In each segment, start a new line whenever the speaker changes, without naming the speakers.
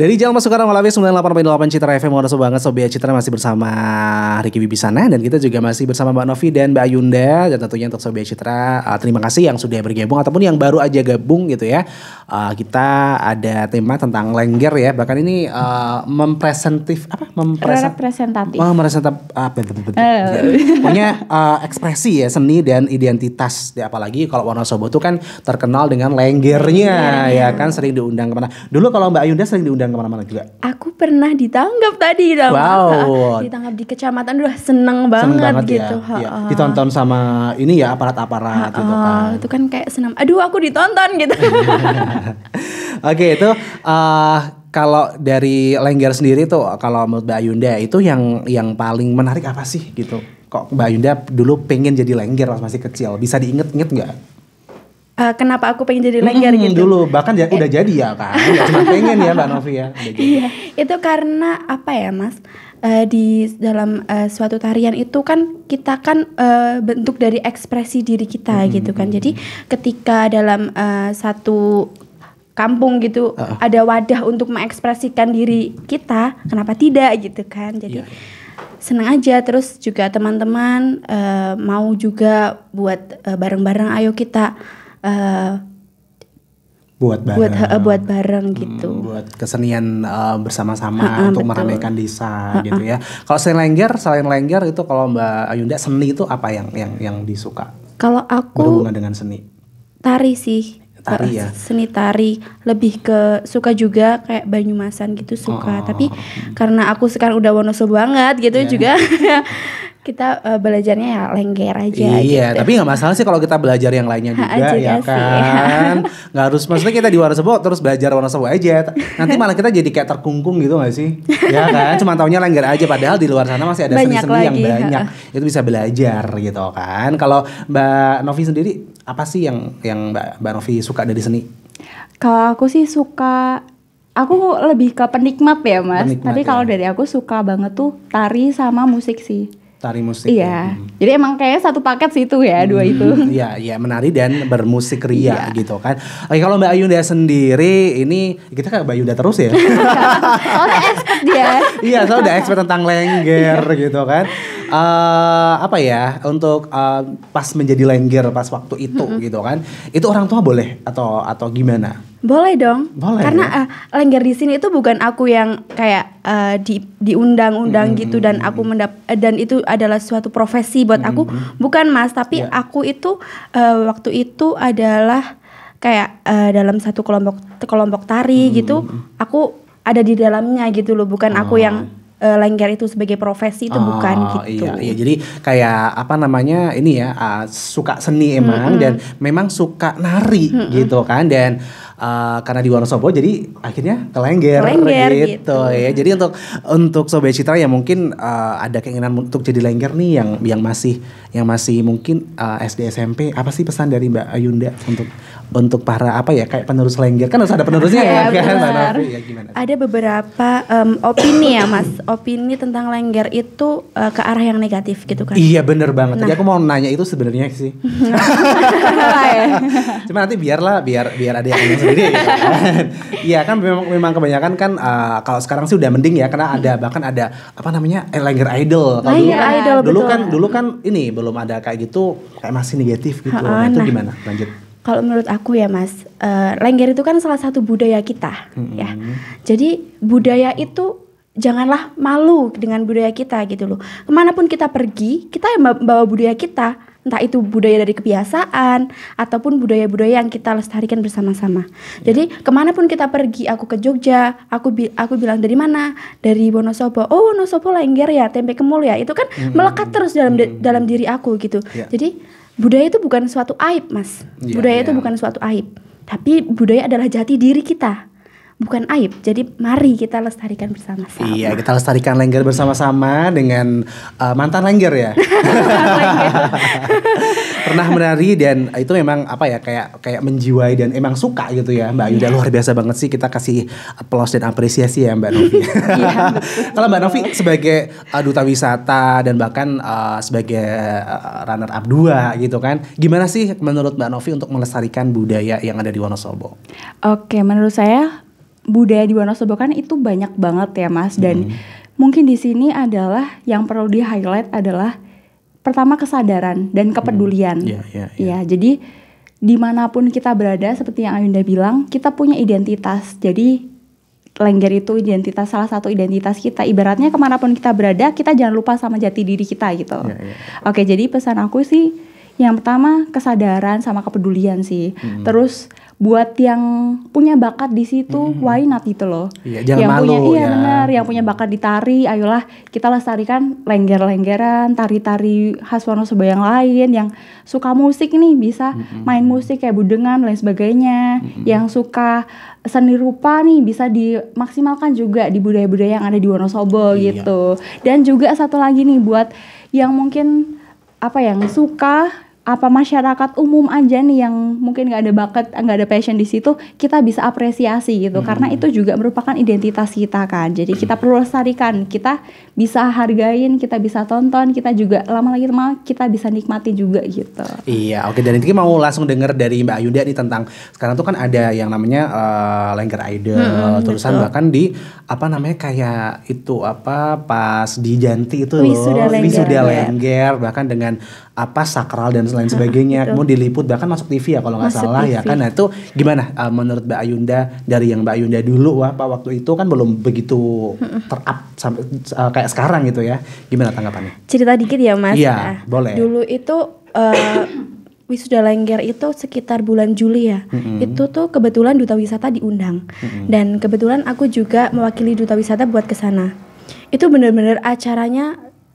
Dari Masuk Soekarno Malawi 98.8 Citra FM Monas banget Sobia ya. Citra masih bersama Riki Bibisana dan kita juga masih bersama Mbak Novi dan Mbak Yunda dan tentunya untuk Sobia ya, Citra uh, terima kasih yang sudah bergabung ataupun yang baru aja gabung gitu ya. Uh, kita ada tema tentang lengger ya. Bahkan ini uh, mempresentif apa? Mempresentatif
representatif. Oh,
Mempresentatif apa? Ah, oh. Pokoknya uh, ekspresi ya seni dan identitas ya, apalagi kalau Wonosobo itu kan terkenal dengan lenggernya iya. ya kan sering diundang kemana. Dulu kalau Mbak Yunda sering diundang jalan kemana-mana juga?
Aku pernah ditanggap tadi dalam wow. ditanggap di kecamatan udah seneng banget, seneng banget iya. gitu. Ya. ya. Ditonton
sama ini ya aparat-aparat gitu
kan. Itu kan kayak senam. Aduh aku ditonton gitu.
Oke itu uh, kalau dari Lengger sendiri tuh kalau menurut Mbak Yunda itu yang yang paling menarik apa sih gitu? Kok Mbak Yunda dulu pengen jadi Lengger pas masih kecil? Bisa diinget-inget nggak?
uh, kenapa aku pengen jadi lengger hmm, gitu. Dulu
bahkan ya, iya. udah jadi ya kan. ya, cuma pengen ya Mbak Novi ya.
Iya. Itu karena apa ya Mas? Uh, di dalam uh, suatu tarian itu kan kita kan uh, bentuk dari ekspresi diri kita hmm. gitu kan. Jadi ketika dalam uh, satu kampung gitu uh. ada wadah untuk mengekspresikan diri kita, kenapa tidak gitu kan. Jadi yeah seneng aja terus juga teman-teman uh, mau juga buat bareng bareng-bareng ayo kita uh,
buat bareng buat, uh, eh,
buat bareng hmm, gitu hmm, buat
kesenian uh, bersama-sama untuk betul. meramaikan desa uh -uh. gitu ya kalau selain lengger selain lengger itu kalau mbak Ayunda seni itu apa yang yang yang disuka
kalau aku
berhubungan dengan seni
tari sih tari ya seni tari lebih ke suka juga kayak Banyumasan gitu suka oh. oh tapi oh. karena aku sekarang udah Wonosobo banget gitu yeah. juga kita uh, belajarnya ya lengger aja. Iya, gitu. Ya.
tapi nggak masalah sih kalau kita belajar yang lainnya juga, juga ya sih. kan. Nggak harus maksudnya kita di Wonosobo terus belajar Wonosobo aja. Nanti malah kita jadi kayak terkungkung gitu nggak sih? ya kan, cuma taunya lengger aja. Padahal di luar sana masih ada seni-seni yang banyak. Itu bisa belajar gitu kan. Kalau Mbak Novi sendiri apa sih yang yang Mbak, Mbak Novi suka dari seni?
Kalau aku sih suka aku lebih ke penikmat ya mas. Penikmat, Tapi kalau ya. dari aku suka banget tuh tari sama musik sih
tari musik. Iya. Ya.
Hmm. Jadi emang kayaknya satu paket sih itu ya dua hmm. itu.
Iya, iya menari dan bermusik ria iya. gitu kan. Oke, kalau Mbak Ayunda sendiri ini kita kayak Mbak Ayunda terus ya.
oh, expert dia.
iya, saya udah expert tentang lengger iya. gitu kan. Uh, apa ya untuk uh, pas menjadi lengger pas waktu itu gitu kan. Itu orang tua boleh atau atau gimana?
Boleh dong. Boleh. Karena ya? uh, lengger di sini itu bukan aku yang kayak uh, di diundang-undang -hmm. gitu dan aku mendap eh, dan itu adalah suatu profesi buat mm -hmm. aku. Bukan Mas, tapi yeah. aku itu uh, waktu itu adalah kayak uh, dalam satu kelompok kelompok tari -hmm. gitu, aku ada di dalamnya gitu loh, bukan oh. aku yang uh, lengger itu sebagai profesi itu oh, bukan gitu. Iya, iya.
Jadi kayak apa namanya ini ya uh, suka seni emang mm -hmm. dan memang suka nari mm -hmm. gitu kan dan uh, karena di Wonosobo jadi akhirnya kelengger, kelengger gitu, gitu ya. Jadi untuk untuk sobat Citra yang mungkin uh, ada keinginan untuk jadi lengger nih yang yang masih yang masih mungkin uh, eh, SD SMP apa sih pesan dari Mbak Ayunda untuk untuk para apa ya kayak penerus lengger kan harus ada penerusnya ya, ya kan ya,
gimana? ada beberapa um, opini ya mas opini tentang lengger itu uh, ke arah yang negatif gitu kan iya
bener banget nah. jadi aku mau nanya itu sebenarnya sih
ya?
cuma nanti biarlah biar biar ada yang sendiri gitu kan. iya kan memang memang kebanyakan kan uh, kalau sekarang sih udah mending ya karena hmm. ada bahkan ada apa namanya eh, lengger idol kalau dulu, kan, idol, dulu kan dulu kan ini belum ada kayak gitu kayak masih negatif gitu nah, itu nah. gimana lanjut
kalau menurut aku ya Mas, uh, lengger itu kan salah satu budaya kita hmm. ya. Jadi budaya itu janganlah malu dengan budaya kita gitu loh. Kemanapun kita pergi, kita yang bawa budaya kita. Entah itu budaya dari kebiasaan ataupun budaya-budaya yang kita lestarikan bersama-sama. Iya. Jadi kemanapun kita pergi, aku ke Jogja, aku bi aku bilang dari mana? Dari Wonosobo. Oh Wonosobo lengger ya, tempe kemul ya. Itu kan melekat terus dalam di dalam diri aku gitu. Yeah. Jadi budaya itu bukan suatu aib, Mas. Yeah, budaya yeah. itu iya. bukan suatu aib, tapi budaya adalah jati diri kita bukan aib. Jadi mari kita lestarikan bersama-sama. Iya,
kita lestarikan lengger bersama-sama dengan uh, mantan lengger ya. Pernah menari dan itu memang apa ya kayak kayak menjiwai dan emang suka gitu ya Mbak Yuda iya. luar biasa banget sih kita kasih applause dan apresiasi ya Mbak Novi. Iya, Kalau Mbak Novi sebagai uh, duta wisata dan bahkan uh, sebagai uh, runner up 2 gitu kan. Gimana sih menurut Mbak Novi untuk melestarikan budaya yang ada di Wonosobo?
Oke, menurut saya budaya di Wonosobo kan itu banyak banget ya Mas dan hmm. mungkin di sini adalah yang perlu di highlight adalah pertama kesadaran dan hmm. kepedulian. Hmm. Yeah, yeah, yeah. Ya, jadi dimanapun kita berada seperti yang Ayunda bilang kita punya identitas. Jadi lengger itu identitas salah satu identitas kita. Ibaratnya kemanapun kita berada kita jangan lupa sama jati diri kita gitu. Yeah, yeah. Oke, jadi pesan aku sih yang pertama kesadaran sama kepedulian sih. Hmm. Terus buat yang punya bakat di situ hmm. why not gitu loh iya, yang malu, punya iya ya. benar yang punya bakat di tari ayolah kita lestarikan lengger-lenggeran tari-tari khas Wonosobo yang lain yang suka musik nih bisa hmm. main musik kayak budengan lain sebagainya hmm. yang suka seni rupa nih bisa dimaksimalkan juga di budaya-budaya yang ada di Wonosobo iya. gitu dan juga satu lagi nih buat yang mungkin apa ya, yang suka apa masyarakat umum aja nih yang mungkin nggak ada bakat nggak ada passion di situ kita bisa apresiasi gitu hmm. karena itu juga merupakan identitas kita kan jadi kita perlu lestarikan kita bisa hargain kita bisa tonton kita juga lama lagi lama kita bisa nikmati juga gitu
iya oke dan ini mau langsung dengar dari Mbak Ayunda nih tentang sekarang tuh kan ada yang namanya uh, Lengger Idol hmm, hmm terusan betul. bahkan di apa namanya kayak itu apa pas di Janti itu Wisuda loh Lengger, Wisuda Lengger bahkan dengan apa sakral dan lain sebagainya Betul. kemudian diliput bahkan masuk TV ya kalau nggak salah TV. ya kan nah itu gimana uh, menurut Mbak Ayunda dari yang Mbak Ayunda dulu apa waktu itu kan belum begitu terap sampai uh, kayak sekarang gitu ya gimana tanggapannya
cerita dikit ya Mas iya nah, boleh dulu itu uh, wisuda Lengger itu sekitar bulan Juli ya. Mm-hmm. Itu tuh kebetulan duta wisata diundang mm-hmm. dan kebetulan aku juga mewakili duta wisata buat kesana Itu bener-bener acaranya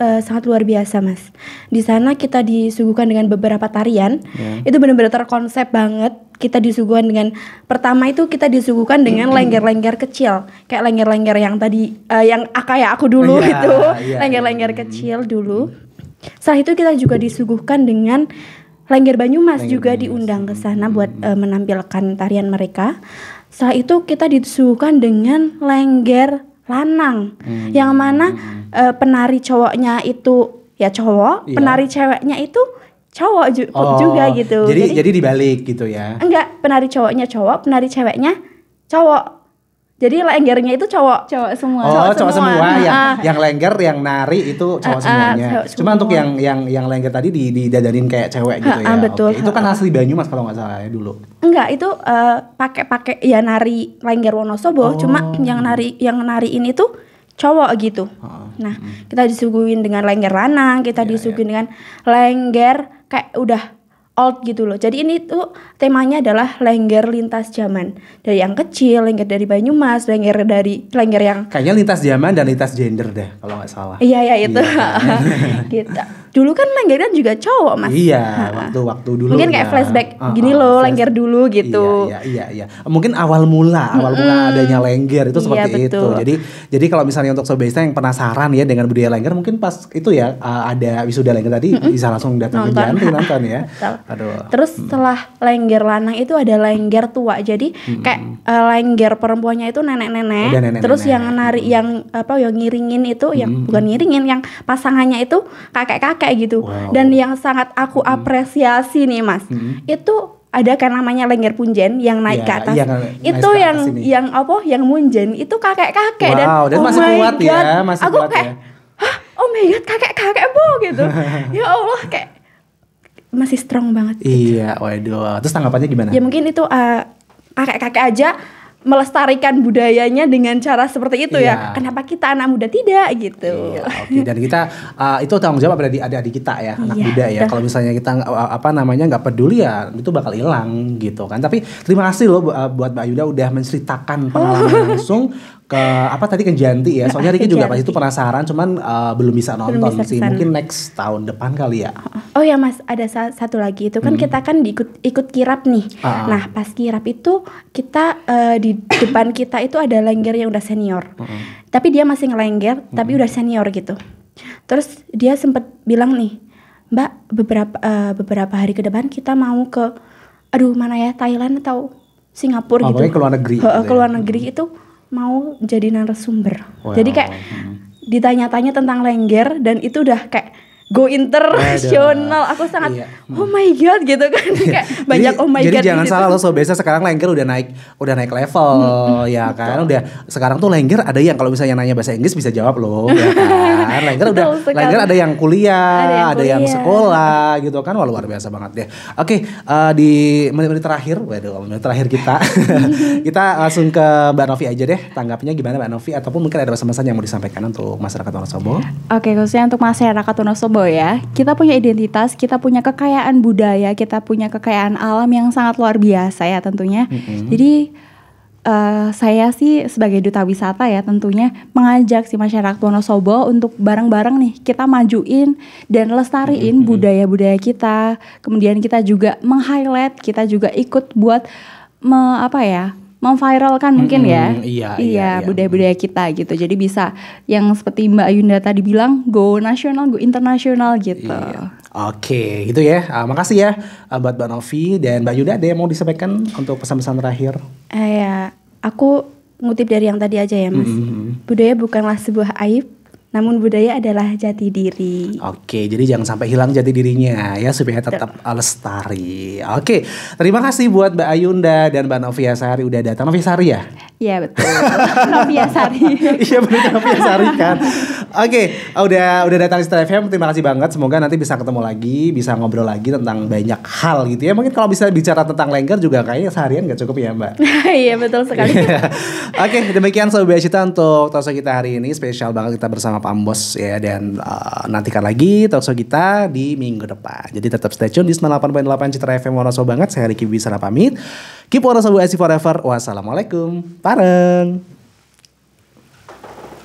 uh, sangat luar biasa mas. Di sana kita disuguhkan dengan beberapa tarian, yeah. itu benar-benar terkonsep banget. Kita disuguhkan dengan pertama itu kita disuguhkan dengan lengger-lengger kecil, kayak lengger-lengger yang tadi uh, yang ah, kayak aku dulu yeah, itu, iya. lengger-lengger yeah. Hmm. kecil dulu. Setelah itu kita juga disuguhkan dengan Lengger Banyumas Lengger juga Banyumas. diundang ke sana hmm. buat hmm. uh, menampilkan tarian mereka. Setelah itu kita disuguhkan dengan Lengger lanang hmm. yang mana hmm. uh, penari cowoknya itu ya cowok yeah. penari ceweknya itu cowok ju oh, juga gitu jadi, jadi jadi
dibalik gitu ya
enggak penari cowoknya cowok penari ceweknya cowok jadi lenggernya itu cowok cowok semua. Oh, cowok, cowok semua. semua. Yang uh,
yang lengger, yang nari itu cowok uh, semuanya. Cowok Cuma untuk yang yang yang lengger tadi di kayak cewek gitu uh, ya. Betul. Okay. Itu kan asli Banyumas kalau nggak salah ya dulu.
Enggak, itu eh, pakai-pakai ya nari lengger Wonosobo, oh. cuma yang nari yang nari ini tuh cowok gitu. Uh, Nah, uh. kita disuguhin dengan lengger ranang, kita yeah, disuguhin yeah. dengan lengger kayak udah old gitu loh. Jadi ini tuh temanya adalah lengger lintas zaman. Dari yang kecil, lengger dari Banyumas, lengger dari lengger yang
kayaknya lintas zaman dan lintas gender deh kalau nggak salah. Iya
iya itu. Iya, kan? gitu dulu kan lenggeran juga cowok mas iya waktu
waktu dulu mungkin kayak ya. flashback gini loh lengger
dulu iya, gitu iya, iya iya
mungkin awal mula awal mula adanya lengger itu iya, seperti itu jadi jadi kalau misalnya untuk sobesta yang penasaran ya dengan budaya lengger mungkin pas itu ya uh, ada wisuda lengger tadi bisa langsung datang nonton. ke Janti nonton ya
terus mm. setelah lengger lanang itu ada lengger tua jadi kayak uh, lengger perempuannya itu nenek-nenek terus yang nari yang apa yang ngiringin itu hmm. yang bukan ngiringin yang pasangannya itu kakek-kakek kayak gitu. Wow. Dan yang sangat aku mm-hmm. apresiasi hmm. nih Mas, hmm. itu ada kan namanya lengger punjen yang naik ya, ke atas. Iya, yang itu ke yang atas yang apa? Yang munjen itu kakek-kakek wow, dan, dan oh masih my kuat ya, god, ya, masih aku kuat kayak, ya. oh my god, kakek-kakek bu gitu. ya Allah kayak masih strong banget.
Gitu. Iya, waduh. Terus tanggapannya gimana? Ya
mungkin itu uh, kakek-kakek aja melestarikan budayanya dengan cara seperti itu ya. iya. ya. Kenapa kita anak muda tidak gitu? Iya, Oke,
okay. dan kita uh, itu tanggung jawab ada di adik-adik kita ya, anak iya, muda ya. Kalau misalnya kita eh, apa namanya nggak peduli ya, itu bakal hilang gitu kan. Tapi terima kasih loh eh, buat Mbak Yuda udah menceritakan pengalaman langsung ke apa tadi ke Janti ya. Soalnya Riki juga pasti itu penasaran cuman uh, belum bisa nonton belum bisa sih. Mungkin next tahun depan kali ya.
Oh ya Mas, ada satu lagi itu kan hmm. kita kan diikut ikut kirap nih. Uh. Nah, pas kirap itu kita uh, di depan kita itu ada lengger yang udah senior. Mm -hmm. Tapi dia masih ngelengger, mm -hmm. tapi udah senior gitu. Terus dia sempat bilang nih, "Mbak, beberapa uh, beberapa hari ke depan kita mau ke aduh mana ya Thailand atau Singapura oh, gitu." ke luar negeri. Ke, gitu ke luar ya. negeri mm -hmm. itu mau jadi narasumber. Wow. Jadi kayak mm -hmm. ditanya-tanya tentang lengger dan itu udah kayak go internasional. Aku iya. sangat iya. oh my god gitu kan kayak banyak oh my jadi god. Jadi jangan gitu. salah
loh so biasa sekarang lengger udah naik udah naik level hmm, ya betul. kan udah sekarang tuh lengger ada yang kalau misalnya nanya bahasa Inggris bisa jawab loh ya kan. Lengger udah lengger ada yang kuliah, ada yang, ada yang sekolah gitu kan wah luar biasa banget deh. Oke, okay, uh, eh, di menit-menit terakhir, waduh menit terakhir kita kita langsung ke Mbak Novi aja deh tanggapnya gimana Mbak Novi ataupun mungkin ada pesan-pesan yang mau disampaikan untuk masyarakat Wonosobo. Oke,
okay, khususnya untuk masyarakat Wonosobo Bo ya, kita punya identitas, kita punya kekayaan budaya, kita punya kekayaan alam yang sangat luar biasa ya tentunya. Mm -hmm. Jadi uh, saya sih sebagai duta wisata ya tentunya mengajak si masyarakat Wonosobo untuk bareng-bareng nih kita majuin dan lestariin mm -hmm. budaya-budaya kita. Kemudian kita juga meng-highlight, kita juga ikut buat me, apa ya memviralkan hmm, mungkin ya. Iya, iya, iya, iya budaya-budaya kita gitu. Jadi bisa yang seperti Mbak Yunda tadi bilang go nasional, go internasional
gitu. Iya.
Oke, gitu ya. Uh, makasih ya uh, buat Mbak Novi dan Mbak Yuda ada yang mau disampaikan untuk pesan-pesan terakhir.
Eh, ya, aku ngutip dari yang tadi aja ya, Mas. Mm -hmm. Budaya bukanlah sebuah aib namun budaya adalah jati diri.
Oke, jadi jangan sampai hilang jati dirinya ya supaya tetap Tuh. lestari. Oke, terima kasih buat Mbak Ayunda dan Mbak Novia Sari udah datang. Novia Sari ya?
Iya betul. Novia
Sari. Iya benar Novia Sari kan. Oke, okay, ah, udah udah datang di Star FM. Terima kasih banget. Semoga nanti bisa ketemu lagi, bisa ngobrol lagi tentang banyak hal gitu ya. Mungkin kalau bisa bicara tentang lengger juga kayaknya seharian nggak cukup ya Mbak.
Iya betul sekali.
Iya. Oke, okay, demikian Sobat Cita untuk talkshow kita hari ini. Spesial banget kita bersama Pak Ambos ya dan uh, nantikan lagi talkshow kita di minggu depan. Jadi tetap stay tune di 98.8 Citra FM Wonosobo banget. Saya Riki Bisa pamit. Keep on Sabu SC Forever. Wassalamualaikum. Bareng.